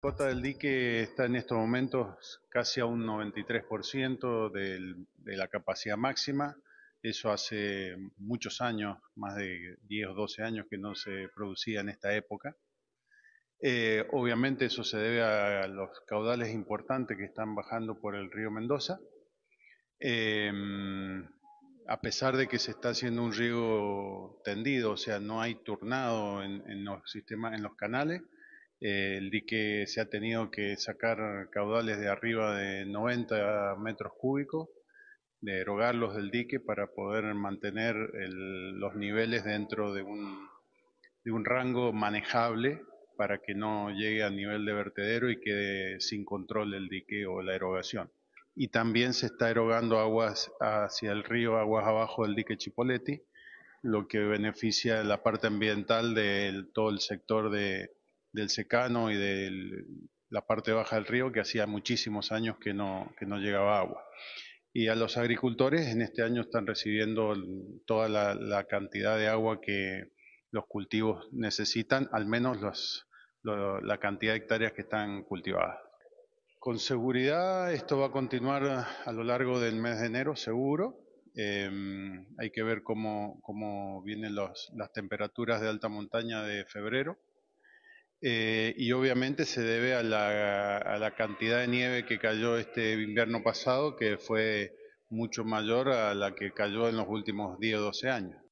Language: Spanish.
cuota del dique está en estos momentos casi a un 93% de la capacidad máxima. Eso hace muchos años, más de 10 o 12 años que no se producía en esta época. Eh, obviamente eso se debe a los caudales importantes que están bajando por el río Mendoza. Eh, a pesar de que se está haciendo un riego tendido, o sea, no hay turnado en los sistemas, en los canales, eh, el dique se ha tenido que sacar caudales de arriba de 90 metros cúbicos, de erogarlos del dique para poder mantener los niveles dentro de un, de un rango manejable para que no llegue a nivel de vertedero y quede sin control el dique o la erogación. Y también se está erogando aguas hacia el río, aguas abajo del dique Chipoleti, lo que beneficia la parte ambiental de todo el sector de, del secano y de la parte baja del río que hacía muchísimos años que no, llegaba agua. Y a los agricultores en este año están recibiendo toda la, cantidad de agua que los cultivos necesitan, al menos la cantidad de hectáreas que están cultivadas. Con seguridad esto va a continuar a lo largo del mes de enero, seguro. Em, hay que ver cómo, vienen las temperaturas de alta montaña de febrero eh, y obviamente se debe a la, a la, cantidad de nieve que cayó este invierno pasado, que fue mucho mayor a la que cayó en los últimos 10 o 12 años.